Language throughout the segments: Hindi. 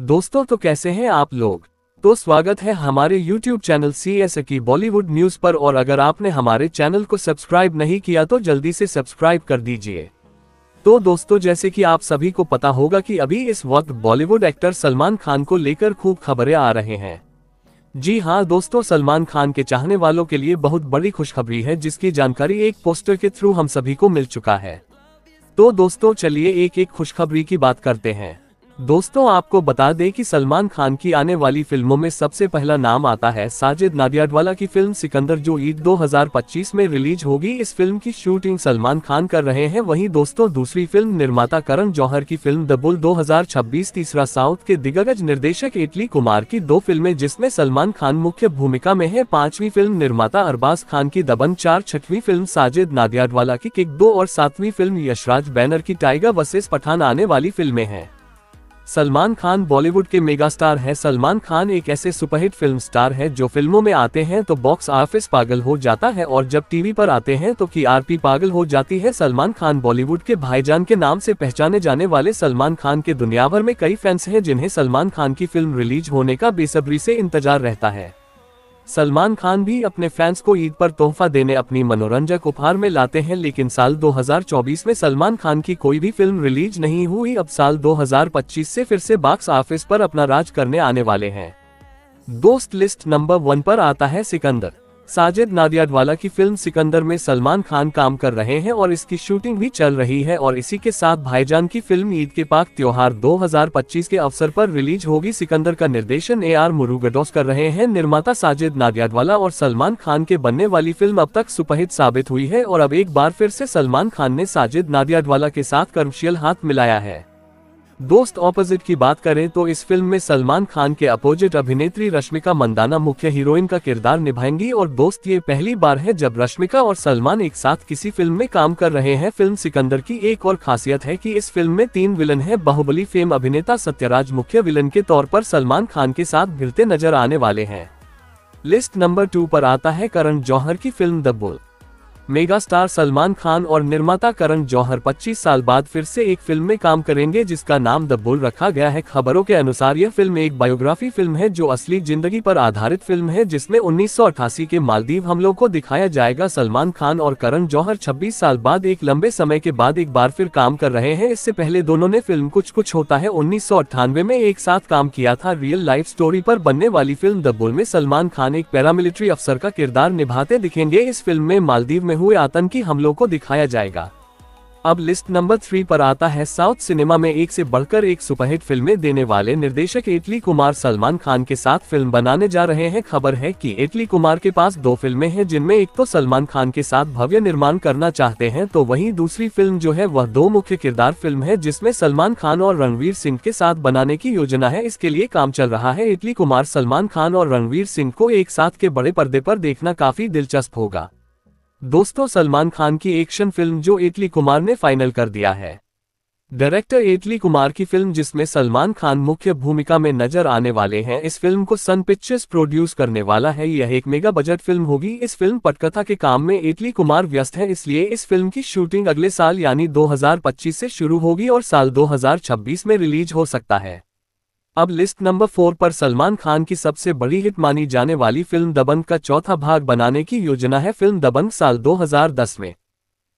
दोस्तों तो कैसे हैं आप लोग तो स्वागत है हमारे YouTube चैनल सी एस की बॉलीवुड न्यूज पर और अगर आपने हमारे चैनल को सब्सक्राइब नहीं किया तो जल्दी से सब्सक्राइब कर दीजिए तो दोस्तों जैसे कि आप सभी को पता होगा कि अभी इस वक्त बॉलीवुड एक्टर सलमान खान को लेकर खूब खबरें आ रहे हैं जी हाँ दोस्तों सलमान खान के चाहने वालों के लिए बहुत बड़ी खुशखबरी है जिसकी जानकारी एक पोस्टर के थ्रू हम सभी को मिल चुका है तो दोस्तों चलिए एक एक खुशखबरी की बात करते हैं दोस्तों आपको बता दें कि सलमान खान की आने वाली फिल्मों में सबसे पहला नाम आता है साजिद नाडियाडवाला की फिल्म सिकंदर जो ईद 2025 में रिलीज होगी इस फिल्म की शूटिंग सलमान खान कर रहे हैं वहीं दोस्तों दूसरी फिल्म निर्माता करण जौहर की फिल्म दबुल 2026 तीसरा साउथ के दिग्गज निर्देशक इटली कुमार की दो फिल्में जिसमे सलमान खान मुख्य भूमिका में है पांचवी फिल्म निर्माता अरबाज खान की दबन चार छठवी फिल्म साजिद नाडियाडवाला की किक दो और सातवीं फिल्म यशराज बैनर की टाइगर वसेस पठान आने वाली फिल्में हैं सलमान खान बॉलीवुड के मेगा स्टार हैं सलमान खान एक ऐसे सुपरहिट फिल्म स्टार हैं जो फिल्मों में आते हैं तो बॉक्स ऑफिस पागल हो जाता है और जब टीवी पर आते हैं तो टीआरपी पागल हो जाती है सलमान खान बॉलीवुड के भाईजान के नाम से पहचाने जाने वाले सलमान खान के दुनिया भर में कई फैंस हैं जिन्हें सलमान खान की फिल्म रिलीज होने का बेसब्री से इंतजार रहता है सलमान खान भी अपने फैंस को ईद पर तोहफा देने अपनी मनोरंजक उपहार में लाते हैं लेकिन साल 2024 में सलमान खान की कोई भी फिल्म रिलीज नहीं हुई अब साल 2025 से फिर से बॉक्स ऑफिस पर अपना राज करने आने वाले हैं दोस्त लिस्ट नंबर वन पर आता है सिकंदर साजिद नादियाडवाला की फिल्म सिकंदर में सलमान खान काम कर रहे हैं और इसकी शूटिंग भी चल रही है और इसी के साथ भाईजान की फिल्म ईद के पाक त्योहार 2025 के अवसर पर रिलीज होगी सिकंदर का निर्देशन ए आर मुरुगडोस कर रहे हैं निर्माता साजिद नादियाडवाला और सलमान खान के बनने वाली फिल्म अब तक सुपहित साबित हुई है और अब एक बार फिर से सलमान खान ने साजिद नादियाडवाला के साथ कर्मशियल हाथ मिलाया है दोस्त ऑपोजिट की बात करें तो इस फिल्म में सलमान खान के अपोजिट अभिनेत्री रश्मिका मंदाना मुख्य हीरोइन का किरदार निभाएंगी और दोस्त ये पहली बार है जब रश्मिका और सलमान एक साथ किसी फिल्म में काम कर रहे हैं फिल्म सिकंदर की एक और खासियत है कि इस फिल्म में तीन विलन है बाहुबली फेम अभिनेता सत्यराज मुख्य विलन के तौर पर सलमान खान के साथ भिड़ते नजर आने वाले हैं लिस्ट नंबर टू पर आता है करण जौहर की film the mega star Salman Khan और निर्माता करण जौहर 25 साल बाद फिर से एक फिल्म में काम करेंगे जिसका नाम द बुल रखा गया है खबरों के अनुसार यह फिल्म एक बायोग्राफी फिल्म है जो असली जिंदगी पर आधारित फिल्म है जिसमें उन्नीस के मालदीव हमलों को दिखाया जाएगा सलमान खान और करण जौहर छब्बीस साल बाद एक लंबे समय के बाद एक बार फिर काम कर रहे हैं इससे पहले दोनों ने फिल्म कुछ कुछ होता है उन्नीस में एक साथ काम किया था रियल लाइफ स्टोरी पर बनने वाली फिल्म द बुल में सलमान खान एक पैरामिलिट्री अफसर का किरदार निभाते दिखेंगे इस फिल्म में मालदीव में में हुए आतंकी हमलों को दिखाया जाएगा अब लिस्ट नंबर थ्री पर आता है साउथ सिनेमा में एक से बढ़कर एक सुपरहिट फिल्में देने वाले निर्देशक इटली कुमार सलमान खान के साथ फिल्म बनाने जा रहे हैं खबर है कि इटली कुमार के पास दो फिल्में हैं जिनमें एक तो सलमान खान के साथ भव्य निर्माण करना चाहते हैं तो वहीं दूसरी फिल्म जो है वह दो मुख्य किरदार फिल्म है जिसमे सलमान खान और रणवीर सिंह के साथ बनाने की योजना है इसके लिए काम चल रहा है इटली कुमार सलमान खान और रणवीर सिंह को एक साथ के बड़े पर्दे आरोप देखना काफी दिलचस्प होगा दोस्तों सलमान खान की एक्शन फिल्म जो एटली कुमार ने फाइनल कर दिया है डायरेक्टर एटली कुमार की फिल्म जिसमें सलमान खान मुख्य भूमिका में नजर आने वाले हैं इस फिल्म को सन पिक्चर्स प्रोड्यूस करने वाला है यह एक मेगा बजट फिल्म होगी इस फिल्म पटकथा के काम में एटली कुमार व्यस्त है इसलिए इस फिल्म की शूटिंग अगले साल यानी 2025 से शुरू होगी और साल 2026 में रिलीज हो सकता है अब लिस्ट नंबर फोर पर सलमान खान की सबसे बड़ी हिट मानी जाने वाली फिल्म दबंग का चौथा भाग बनाने की योजना है फिल्म दबंग साल 2010 में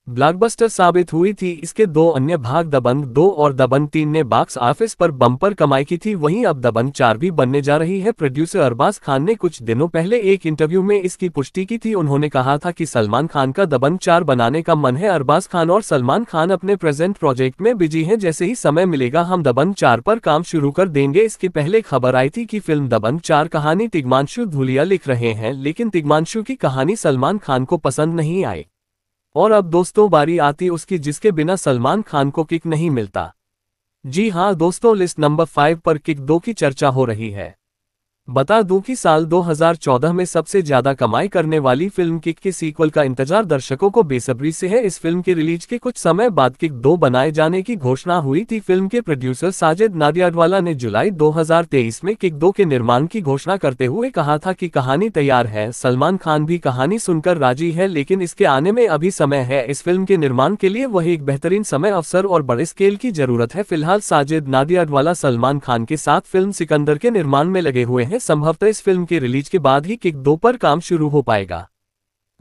ब्लॉकबस्टर साबित हुई थी इसके दो अन्य भाग दबंग दो और दबंग तीन ने बॉक्स ऑफिस पर बम्पर कमाई की थी वहीं अब दबंग चार भी बनने जा रही है प्रोड्यूसर अरबाज खान ने कुछ दिनों पहले एक इंटरव्यू में इसकी पुष्टि की थी उन्होंने कहा था कि सलमान खान का दबंग चार बनाने का मन है अरबाज खान और सलमान खान अपने प्रेजेंट प्रोजेक्ट में बिजी है जैसे ही समय मिलेगा हम दबंग चार पर काम शुरू कर देंगे इसके पहले खबर आई थी की फिल्म दबंग चार कहानी तिगमांशु धुलिया लिख रहे हैं लेकिन तिगमांशु की कहानी सलमान खान को पसंद नहीं आई और अब दोस्तों बारी आती उसकी जिसके बिना सलमान खान को किक नहीं मिलता जी हाँ दोस्तों लिस्ट नंबर फाइव पर किक दो की चर्चा हो रही है बता दूं कि साल 2014 में सबसे ज्यादा कमाई करने वाली फिल्म किक के सीक्वल का इंतजार दर्शकों को बेसब्री से है इस फिल्म के रिलीज के कुछ समय बाद किक दो बनाए जाने की घोषणा हुई थी फिल्म के प्रोड्यूसर साजिद नादियाडवाला ने जुलाई 2023 में किक दो के निर्माण की घोषणा करते हुए कहा था कि कहानी तैयार है सलमान खान भी कहानी सुनकर राजी है लेकिन इसके आने में अभी समय है इस फिल्म के निर्माण के लिए वही एक बेहतरीन समय अवसर और बड़े स्केल की जरूरत है फिलहाल साजिद नादियाडवाला सलमान खान के साथ फिल्म सिकंदर के निर्माण में लगे हुए हैं है संभवतः इस फिल्म के रिलीज के बाद ही किक दो पर काम शुरू हो पाएगा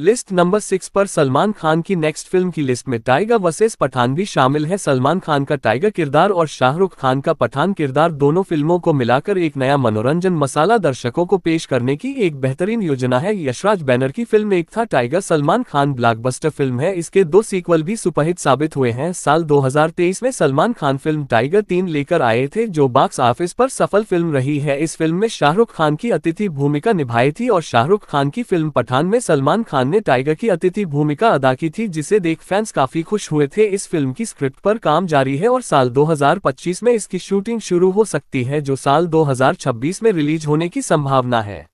लिस्ट नंबर सिक्स पर सलमान खान की नेक्स्ट फिल्म की लिस्ट में टाइगर वर्सेस पठान भी शामिल है सलमान खान का टाइगर किरदार और शाहरुख खान का पठान किरदार दोनों फिल्मों को मिलाकर एक नया मनोरंजन मसाला दर्शकों को पेश करने की एक बेहतरीन योजना है यशराज बैनर की film Ek Tha Tiger Salman Khan blockbuster film है इसके दो सीक्वल भी सुपरहिट साबित हुए हैं साल दो में सलमान खान फिल्म टाइगर तीन लेकर आए थे जो बॉक्स ऑफिस पर सफल फिल्म रही है इस फिल्म में शाहरुख खान की अतिथि भूमिका निभाई थी और शाहरुख खान की फिल्म पठान में सलमान खान ने टाइगर की अतिथि भूमिका अदा की थी जिसे देख फैंस काफी खुश हुए थे इस फिल्म की स्क्रिप्ट पर काम जारी है और साल 2025 में इसकी शूटिंग शुरू हो सकती है जो साल 2026 में रिलीज होने की संभावना है